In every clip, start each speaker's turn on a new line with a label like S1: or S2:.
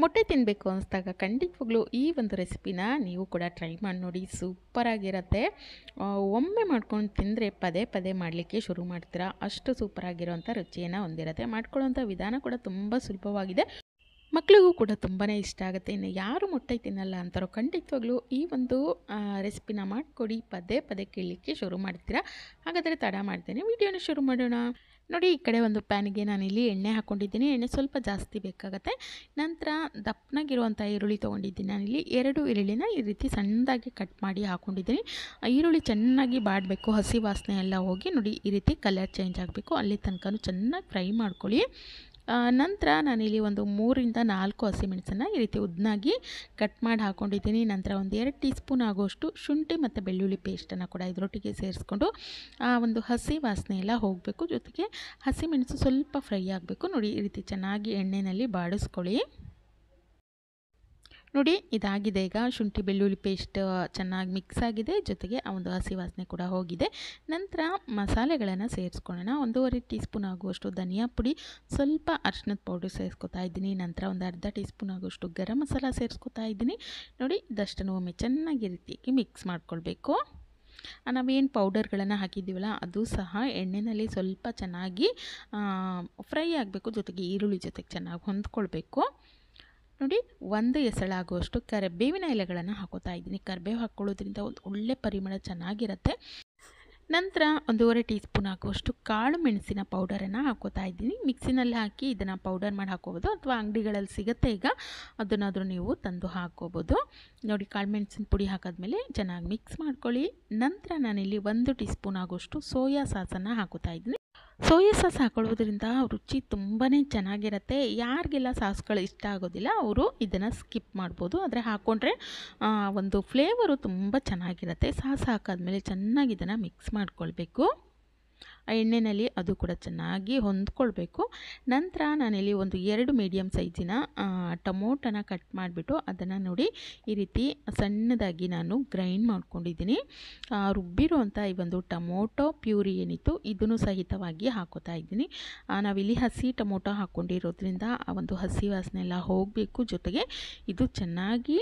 S1: ಮೊಟ್ಟೆ ತಿನ್ನಬೇಕು ಅನಿಸಿದಾಗ ಖಂಡಿತವಾಗ್ಲೂ ಈ ಒಂದು ರೆಸಿಪಿನ ನೀವು ಕೂಡ ಟ್ರೈ ಮಾಡಿ ನೋಡಿ ಸೂಪರಾಗಿರುತ್ತೆ ಒಮ್ಮೆ ಮಾಡ್ಕೊಂಡು ತಿಂದರೆ ಪದೇ ಪದೇ ಮಾಡಲಿಕ್ಕೆ ಶುರು ಮಾಡ್ತೀರಾ ಅಷ್ಟು ಸೂಪರಾಗಿರೋವಂಥ ರುಚಿಯನ್ನು ಹೊಂದಿರುತ್ತೆ ಮಾಡ್ಕೊಳ್ಳೋವಂಥ ವಿಧಾನ ಕೂಡ ತುಂಬ ಸುಲಭವಾಗಿದೆ ಮಕ್ಕಳಿಗೂ ಕೂಡ ತುಂಬಾ ಇಷ್ಟ ಆಗುತ್ತೆ ಇನ್ನು ಯಾರು ಮೊಟ್ಟೆ ತಿನ್ನಲ್ಲ ಅಂತಾರೋ ಖಂಡಿತವಾಗ್ಲೂ ಈ ಒಂದು ರೆಸಿಪಿನ ಮಾಡಿಕೊಡಿ ಪದೇ ಪದೇ ಕೇಳಲಿಕ್ಕೆ ಶುರು ಮಾಡ್ತೀರಾ ಹಾಗಾದರೆ ತಡ ಮಾಡ್ತೇನೆ ವಿಡಿಯೋನ ಶುರು ಮಾಡೋಣ ನೋಡಿ ಈ ಕಡೆ ಒಂದು ಪ್ಯಾನಿಗೆ ನಾನಿಲ್ಲಿ ಎಣ್ಣೆ ಹಾಕ್ಕೊಂಡಿದ್ದೀನಿ ಎಣ್ಣೆ ಸ್ವಲ್ಪ ಜಾಸ್ತಿ ಬೇಕಾಗುತ್ತೆ ನಂತರ ದಪ್ಪನಾಗಿರುವಂಥ ಈರುಳ್ಳಿ ತೊಗೊಂಡಿದ್ದೀನಿ ಇಲ್ಲಿ ಎರಡು ಈರುಳ್ಳಿನ ಈ ರೀತಿ ಸಣ್ಣದಾಗಿ ಕಟ್ ಮಾಡಿ ಹಾಕ್ಕೊಂಡಿದ್ದೀನಿ ಈರುಳ್ಳಿ ಚೆನ್ನಾಗಿ ಬಾಡಬೇಕು ಹಸಿ ವಾಸನೆ ಎಲ್ಲ ಹೋಗಿ ನೋಡಿ ಈ ರೀತಿ ಕಲರ್ ಚೇಂಜ್ ಆಗಬೇಕು ಅಲ್ಲಿ ತನಕ ಚೆನ್ನಾಗಿ ಫ್ರೈ ಮಾಡ್ಕೊಳ್ಳಿ ನಂತರ ನಾನಿಲ್ಲಿ ಒಂದು ಮೂರಿಂದ ನಾಲ್ಕು ಹಸಿಮೆಣಸನ್ನು ಈ ರೀತಿ ಉದ್ದನಾಗಿ ಕಟ್ ಮಾಡಿ ಹಾಕ್ಕೊಂಡಿದ್ದೀನಿ ನಂತರ ಒಂದು ಎರಡು ಟೀ ಸ್ಪೂನ್ ಆಗೋಷ್ಟು ಶುಂಠಿ ಮತ್ತು ಬೆಳ್ಳುಳ್ಳಿ ಪೇಸ್ಟನ್ನು ಕೂಡ ಇದರೊಟ್ಟಿಗೆ ಸೇರಿಸ್ಕೊಂಡು ಆ ಒಂದು ಹಸಿ ವಾಸನೆ ಎಲ್ಲ ಹೋಗಬೇಕು ಜೊತೆಗೆ ಹಸಿಮೆಣಸು ಸ್ವಲ್ಪ ಫ್ರೈ ಆಗಬೇಕು ನೋಡಿ ಈ ರೀತಿ ಚೆನ್ನಾಗಿ ಎಣ್ಣೆಯಲ್ಲಿ ಬಾಡಿಸ್ಕೊಳ್ಳಿ ನೋಡಿ ಇದಾಗಿದೆ ಈಗ ಶುಂಠಿ ಬೆಳ್ಳುಳ್ಳಿ ಪೇಸ್ಟ್ ಚೆನ್ನಾಗಿ ಮಿಕ್ಸ್ ಆಗಿದೆ ಜೊತೆಗೆ ಒಂದು ಹಸಿ ವಾಸನೆ ಕೂಡ ಹೋಗಿದೆ ನಂತರ ಮಸಾಲೆಗಳನ್ನು ಸೇರಿಸ್ಕೊಳ್ಳೋಣ ಒಂದೂವರೆ ಟೀ ಸ್ಪೂನ್ ಆಗುವಷ್ಟು ಧನಿಯಾ ಪುಡಿ ಸ್ವಲ್ಪ ಅರ್ಶಿನದ ಪೌಡರ್ ಸೇರಿಸ್ಕೊತಾ ಇದ್ದೀನಿ ನಂತರ ಒಂದು ಅರ್ಧ ಟೀ ಸ್ಪೂನ್ ಆಗುವಷ್ಟು ಗರಂ ಮಸಾಲ ಸೇರಿಸ್ಕೊತಾ ಇದ್ದೀನಿ ನೋಡಿ ಇದಷ್ಟನ್ನು ಒಮ್ಮೆ ಚೆನ್ನಾಗಿ ರೀತಿಯಾಗಿ ಮಿಕ್ಸ್ ಮಾಡ್ಕೊಳ್ಬೇಕು ನಾವೇನು ಪೌಡರ್ಗಳನ್ನು ಹಾಕಿದ್ದೀವಲ್ಲ ಅದು ಸಹ ಎಣ್ಣೆಯಲ್ಲಿ ಸ್ವಲ್ಪ ಚೆನ್ನಾಗಿ ಫ್ರೈ ಆಗಬೇಕು ಜೊತೆಗೆ ಈರುಳ್ಳಿ ಜೊತೆಗೆ ಚೆನ್ನಾಗಿ ಹೊಂದ್ಕೊಳ್ಬೇಕು ನೋಡಿ ಒಂದು ಎಸಳಾಗುವಷ್ಟು ಕರಿಬೇವಿನ ಎಲೆಗಳನ್ನು ಹಾಕೋತಾ ಇದ್ದೀನಿ ಕರಿಬೇವು ಹಾಕ್ಕೊಳ್ಳೋದ್ರಿಂದ ಒಂದು ಒಳ್ಳೆ ಪರಿಮಳ ಚೆನ್ನಾಗಿರುತ್ತೆ ನಂತರ ಒಂದೂವರೆ ಟೀ ಸ್ಪೂನ್ ಹಾಕುವಷ್ಟು ಕಾಳು ಮೆಣಸಿನ ಪೌಡರನ್ನು ಹಾಕೋತಾ ಇದ್ದೀನಿ ಮಿಕ್ಸಿನಲ್ಲಿ ಹಾಕಿ ಇದನ್ನು ಪೌಡರ್ ಮಾಡಿ ಹಾಕೋಬೋದು ಅಥವಾ ಅಂಗಡಿಗಳಲ್ಲಿ ಸಿಗುತ್ತೆ ಈಗ ಅದನ್ನಾದರೂ ನೀವು ತಂದು ಹಾಕೋಬೋದು ನೋಡಿ ಕಾಳು ಮೆಣಸಿನ ಪುಡಿ ಹಾಕಿದ್ಮೇಲೆ ಚೆನ್ನಾಗಿ ಮಿಕ್ಸ್ ಮಾಡ್ಕೊಳ್ಳಿ ನಂತರ ನಾನಿಲ್ಲಿ ಒಂದು ಟೀ ಸ್ಪೂನ್ ಆಗುವಷ್ಟು ಸೋಯಾ ಸಾಸನ್ನು ಹಾಕೋತಾ ಇದ್ದೀನಿ ಸೋಯಾ ಸಾಸ್ ಹಾಕೊಳ್ಳೋದ್ರಿಂದ ರುಚಿ ತುಂಬಾ ಚೆನ್ನಾಗಿರುತ್ತೆ ಯಾರಿಗೆಲ್ಲ ಸಾಸ್ಗಳು ಇಷ್ಟ ಆಗೋದಿಲ್ಲ ಅವರು ಇದನ್ನು ಸ್ಕಿಪ್ ಮಾಡ್ಬೋದು ಆದರೆ ಹಾಕ್ಕೊಂಡ್ರೆ ಒಂದು ಫ್ಲೇವರು ತುಂಬ ಚೆನ್ನಾಗಿರುತ್ತೆ ಸಾಸ್ ಹಾಕಾದ್ಮೇಲೆ ಚೆನ್ನಾಗಿ ಇದನ್ನು ಮಿಕ್ಸ್ ಮಾಡಿ ಮಾಡ್ಕೊಳ್ಬೇಕು ಆ ಎಣ್ಣೆಯಲ್ಲಿ ಅದು ಕೂಡ ಚೆನ್ನಾಗಿ ಹೊಂದ್ಕೊಳ್ಬೇಕು ನಂತರ ನಾನಿಲ್ಲಿ ಒಂದು ಎರಡು ಮೀಡಿಯಮ್ ಸೈಜಿನ ಟೊಮೊಟೊನ ಕಟ್ ಮಾಡಿಬಿಟ್ಟು ಅದನ್ನು ನೋಡಿ ಈ ರೀತಿ ಸಣ್ಣದಾಗಿ ನಾನು ಗ್ರೈಂಡ್ ಮಾಡ್ಕೊಂಡಿದ್ದೀನಿ ರುಬ್ಬಿರುವಂಥ ಈ ಒಂದು ಟೊಮೊಟೊ ಪ್ಯೂರಿ ಏನಿತ್ತು ಇದನ್ನು ಸಹಿತವಾಗಿ ಹಾಕೋತಾ ಇದ್ದೀನಿ ನಾವಿಲ್ಲಿ ಹಸಿ ಟೊಮೊಟೊ ಹಾಕ್ಕೊಂಡಿರೋದ್ರಿಂದ ಆ ಒಂದು ಹಸಿ ವಾಸನೆ ಎಲ್ಲ ಹೋಗಬೇಕು ಜೊತೆಗೆ ಇದು ಚೆನ್ನಾಗಿ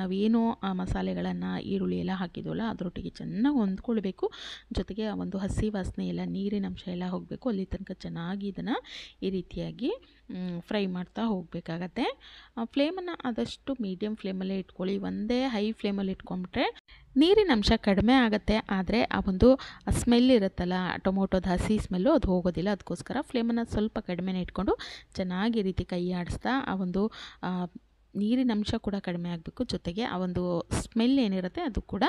S1: ನಾವೇನು ಆ ಮಸಾಲೆಗಳನ್ನು ಈರುಳ್ಳಿ ಎಲ್ಲ ಹಾಕಿದ್ವಲ್ಲ ಅದರೊಟ್ಟಿಗೆ ಚೆನ್ನಾಗಿ ಹೊಂದ್ಕೊಳ್ಬೇಕು ಜೊತೆಗೆ ಆ ಒಂದು ಹಸಿ ವಾಸನೆ ಎಲ್ಲ ನೀರಿನಂಶ ಎಲ್ಲ ಹೋಗಬೇಕು ಅಲ್ಲಿ ತನಕ ಚೆನ್ನಾಗಿ ಇದನ್ನು ಈ ರೀತಿಯಾಗಿ ಫ್ರೈ ಮಾಡ್ತಾ ಹೋಗಬೇಕಾಗತ್ತೆ ಫ್ಲೇಮನ್ನು ಆದಷ್ಟು ಮೀಡಿಯಮ್ ಫ್ಲೇಮಲ್ಲೇ ಇಟ್ಕೊಳ್ಳಿ ಒಂದೇ ಹೈ ಫ್ಲೇಮಲ್ಲಿ ಇಟ್ಕೊಂಬಿಟ್ರೆ ನೀರಿನ ಅಂಶ ಕಡಿಮೆ ಆಗುತ್ತೆ ಆದರೆ ಆ ಒಂದು ಸ್ಮೆಲ್ ಇರುತ್ತಲ್ಲ ಟೊಮೊಟೊದ ಹಸಿ ಸ್ಮೆಲ್ಲು ಅದು ಹೋಗೋದಿಲ್ಲ ಅದಕ್ಕೋಸ್ಕರ ಫ್ಲೇಮನ್ನು ಸ್ವಲ್ಪ ಕಡಿಮೆನೇ ಇಟ್ಕೊಂಡು ಚೆನ್ನಾಗಿ ರೀತಿ ಕೈ ಆಡಿಸ್ತಾ ಆ ಒಂದು ನೀರಿನ ಅಂಶ ಕೂಡ ಕಡಿಮೆ ಆಗಬೇಕು ಜೊತೆಗೆ ಆ ಒಂದು ಸ್ಮೆಲ್ ಏನಿರುತ್ತೆ ಅದು ಕೂಡ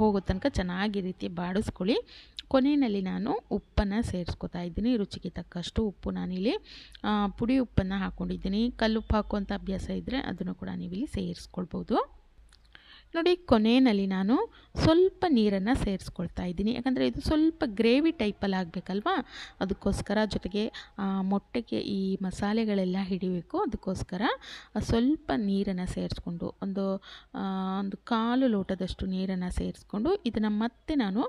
S1: ಹೋಗೋ ತನಕ ಚೆನ್ನಾಗಿ ರೀತಿ ಬಾಡಿಸ್ಕೊಳ್ಳಿ ಕೊನೆಯಲ್ಲಿ ನಾನು ಉಪ್ಪನ್ನು ಸೇರಿಸ್ಕೊತಾ ಇದ್ದೀನಿ ರುಚಿಗೆ ತಕ್ಕಷ್ಟು ಉಪ್ಪು ನಾನಿಲ್ಲಿ ಪುಡಿ ಉಪ್ಪನ್ನು ಹಾಕ್ಕೊಂಡಿದ್ದೀನಿ ಕಲ್ಲುಪ್ಪು ಹಾಕುವಂಥ ಅಭ್ಯಾಸ ಇದ್ದರೆ ಅದನ್ನು ಕೂಡ ನೀವಿಲ್ಲಿ ಸೇರಿಸ್ಕೊಳ್ಬೋದು ನೋಡಿ ಕೊನೆಯಲ್ಲಿ ನಾನು ಸ್ವಲ್ಪ ನೀರನ್ನು ಸೇರಿಸ್ಕೊಳ್ತಾ ಇದ್ದೀನಿ ಯಾಕಂದರೆ ಇದು ಸ್ವಲ್ಪ ಗ್ರೇವಿ ಟೈಪಲ್ಲಿ ಆಗಬೇಕಲ್ವಾ ಅದಕ್ಕೋಸ್ಕರ ಜೊತೆಗೆ ಮೊಟ್ಟೆಗೆ ಈ ಮಸಾಲೆಗಳೆಲ್ಲ ಹಿಡಿಬೇಕು ಅದಕ್ಕೋಸ್ಕರ ಸ್ವಲ್ಪ ನೀರನ್ನು ಸೇರಿಸ್ಕೊಂಡು ಒಂದು ಒಂದು ಕಾಲು ಲೋಟದಷ್ಟು ನೀರನ್ನು ಸೇರಿಸ್ಕೊಂಡು ಇದನ್ನು ಮತ್ತೆ ನಾನು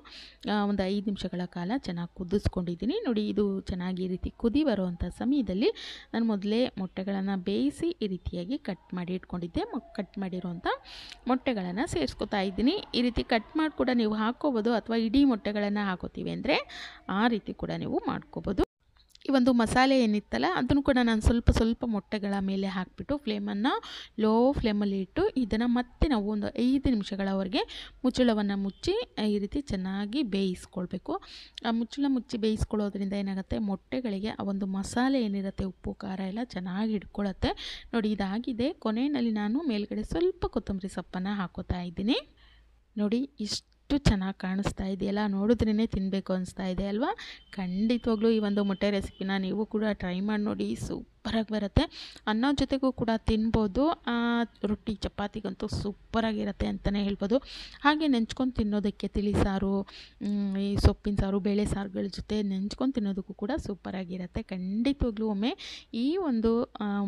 S1: ಒಂದು ಐದು ನಿಮಿಷಗಳ ಕಾಲ ಚೆನ್ನಾಗಿ ಕುದಿಸ್ಕೊಂಡಿದ್ದೀನಿ ನೋಡಿ ಇದು ಚೆನ್ನಾಗಿ ಈ ರೀತಿ ಕುದಿ ಬರುವಂಥ ಸಮಯದಲ್ಲಿ ನಾನು ಮೊದಲೇ ಮೊಟ್ಟೆಗಳನ್ನು ಬೇಯಿಸಿ ಈ ರೀತಿಯಾಗಿ ಕಟ್ ಮಾಡಿ ಇಟ್ಕೊಂಡಿದ್ದೆ ಕಟ್ ಮಾಡಿರುವಂಥ ಮೊಟ್ಟೆಗಳನ್ನು ಮೊಟ್ಟೆಗಳನ್ನು ಸೇರಿಸ್ಕೊತಾ ಇದ್ದೀನಿ ಈ ರೀತಿ ಕಟ್ ಮಾಡಿ ಕೂಡ ನೀವು ಹಾಕ್ಕೋಬೋದು ಅಥವಾ ಇಡೀ ಮೊಟ್ಟೆಗಳನ್ನು ಹಾಕೋತೀವಿ ಅಂದರೆ ಆ ರೀತಿ ಕೂಡ ನೀವು ಮಾಡ್ಕೋಬೋದು ಈ ಒಂದು ಮಸಾಲೆ ಏನಿತ್ತಲ್ಲ ಅದನ್ನು ಕೂಡ ನಾನು ಸ್ವಲ್ಪ ಸ್ವಲ್ಪ ಮೊಟ್ಟೆಗಳ ಮೇಲೆ ಹಾಕಿಬಿಟ್ಟು ಫ್ಲೇಮನ್ನು ಲೋ ಫ್ಲೇಮಲ್ಲಿ ಇಟ್ಟು ಇದನ್ನು ಮತ್ತೆ ನಾವು ಒಂದು ಐದು ನಿಮಿಷಗಳವರೆಗೆ ಮುಚ್ಚಳವನ್ನು ಮುಚ್ಚಿ ಈ ರೀತಿ ಚೆನ್ನಾಗಿ ಬೇಯಿಸ್ಕೊಳ್ಬೇಕು ಆ ಮುಚ್ಚಳ ಮುಚ್ಚಿ ಬೇಯಿಸ್ಕೊಳ್ಳೋದ್ರಿಂದ ಏನಾಗುತ್ತೆ ಮೊಟ್ಟೆಗಳಿಗೆ ಆ ಒಂದು ಮಸಾಲೆ ಏನಿರುತ್ತೆ ಉಪ್ಪು ಖಾರ ಎಲ್ಲ ಚೆನ್ನಾಗಿ ಹಿಡ್ಕೊಳ್ಳುತ್ತೆ ನೋಡಿ ಇದಾಗಿದೆ ಕೊನೆಯಲ್ಲಿ ನಾನು ಮೇಲ್ಗಡೆ ಸ್ವಲ್ಪ ಕೊತ್ತಂಬರಿ ಸೊಪ್ಪನ್ನು ಹಾಕೋತಾ ಇದ್ದೀನಿ ನೋಡಿ ಇಷ್ಟು ಅಷ್ಟು ಚೆನ್ನಾಗಿ ಕಾಣಿಸ್ತಾ ಇದೆಯಲ್ಲ ನೋಡಿದ್ರೇ ತಿನ್ನಬೇಕು ಅನಿಸ್ತಾ ಇದೆ ಅಲ್ವಾ ಖಂಡಿತವಾಗ್ಲೂ ಈ ಒಂದು ಮೊಟ್ಟೆ ರೆಸಿಪಿನ ನೀವು ಕೂಡ ಟ್ರೈ ಮಾಡಿ ನೋಡಿ ಸೂಪ್ ಸೂಪರಾಗಿ ಬರುತ್ತೆ ಅನ್ನ ಜೊತೆಗೂ ಕೂಡ ತಿನ್ಬೋದು ರೊಟ್ಟಿ ಚಪಾತಿಗಂತೂ ಸೂಪರಾಗಿರುತ್ತೆ ಅಂತಲೇ ಹೇಳ್ಬೋದು ಹಾಗೆ ನೆಂಚ್ಕೊಂಡು ತಿನ್ನೋದಕ್ಕೆ ತಿಳಿ ಸಾರು ಈ ಸೊಪ್ಪಿನ ಸಾರು ಬೇಳೆ ಸಾರುಗಳ ಜೊತೆ ನೆಂಚ್ಕೊಂಡು ತಿನ್ನೋದಕ್ಕೂ ಕೂಡ ಸೂಪರಾಗಿರುತ್ತೆ ಖಂಡಿತವಾಗ್ಲೂ ಒಮ್ಮೆ ಈ ಒಂದು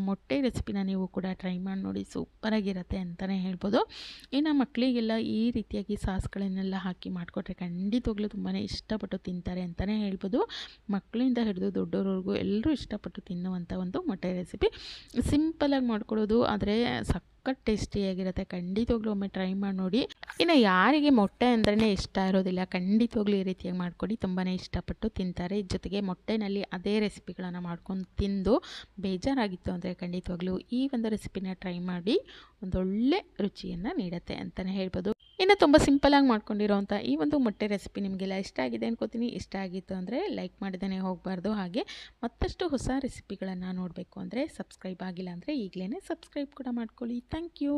S1: ಮೊಟ್ಟೆ ರೆಸಿಪಿನ ನೀವು ಕೂಡ ಟ್ರೈ ಮಾಡಿ ನೋಡಿ ಸೂಪರಾಗಿರುತ್ತೆ ಅಂತಲೇ ಹೇಳ್ಬೋದು ಇನ್ನು ಮಕ್ಕಳಿಗೆಲ್ಲ ಈ ರೀತಿಯಾಗಿ ಸಾಸ್ಗಳನ್ನೆಲ್ಲ ಹಾಕಿ ಮಾಡಿಕೊಟ್ರೆ ಖಂಡಿತವಾಗ್ಲೂ ತುಂಬಾ ಇಷ್ಟಪಟ್ಟು ತಿಂತಾರೆ ಅಂತಲೇ ಹೇಳ್ಬೋದು ಮಕ್ಕಳಿಂದ ಹಿಡಿದು ದೊಡ್ಡವ್ರವ್ರಿಗೂ ಎಲ್ಲರೂ ಇಷ್ಟಪಟ್ಟು ತಿನ್ನುವಂಥ ಒಂದು ಮೊಟ್ಟೆ ರೆಸಿಪಿ ಸಿಂಪಲಾಗಿ ಮಾಡ್ಕೊಳ್ಳೋದು ಆದರೆ ಸಕ್ಕತ್ ಸಖತ್ ಟೇಸ್ಟಿಯಾಗಿರುತ್ತೆ ಖಂಡಿತವಾಗ್ಲೂ ಒಮ್ಮೆ ಟ್ರೈ ಮಾಡಿ ನೋಡಿ ಇನ್ನು ಯಾರಿಗೆ ಮೊಟ್ಟೆ ಅಂದ್ರೇ ಇಷ್ಟ ಇರೋದಿಲ್ಲ ಖಂಡಿತವಾಗ್ಲೂ ಈ ರೀತಿಯಾಗಿ ಮಾಡ್ಕೊಡಿ ತುಂಬಾ ಇಷ್ಟಪಟ್ಟು ತಿಂತಾರೆ ಜೊತೆಗೆ ಮೊಟ್ಟೆನಲ್ಲಿ ಅದೇ ರೆಸಿಪಿಗಳನ್ನು ಮಾಡ್ಕೊಂಡು ತಿಂದು ಬೇಜಾರಾಗಿತ್ತು ಅಂದರೆ ಖಂಡಿತವಾಗ್ಲೂ ಈ ಒಂದು ರೆಸಿಪಿನ ಟ್ರೈ ಮಾಡಿ ಒಂದೊಳ್ಳೆ ರುಚಿಯನ್ನು ನೀಡುತ್ತೆ ಅಂತಲೇ ಹೇಳ್ಬೋದು ಇನ್ನು ತುಂಬ ಸಿಂಪಲಾಗಿ ಮಾಡ್ಕೊಂಡಿರೋವಂಥ ಈ ಒಂದು ಮೊಟ್ಟೆ ರೆಸಿಪಿ ನಿಮಗೆಲ್ಲ ಇಷ್ಟ ಆಗಿದೆ ಅನ್ಕೋತೀನಿ ಇಷ್ಟ ಆಗಿತ್ತು ಅಂದರೆ ಲೈಕ್ ಮಾಡಿದಾನೆ ಹೋಗಬಾರ್ದು ಹಾಗೆ ಮತ್ತಷ್ಟು ಹೊಸ ರೆಸಿಪಿಗಳನ್ನು ನೋಡಬೇಕು ಅಂದರೆ ಸಬ್ಸ್ಕ್ರೈಬ್ ಆಗಿಲ್ಲ ಅಂದರೆ ಈಗಲೇ ಸಬ್ಸ್ಕ್ರೈಬ್ ಕೂಡ ಮಾಡ್ಕೊಳ್ಳಿ ಥ್ಯಾಂಕ್ ಯು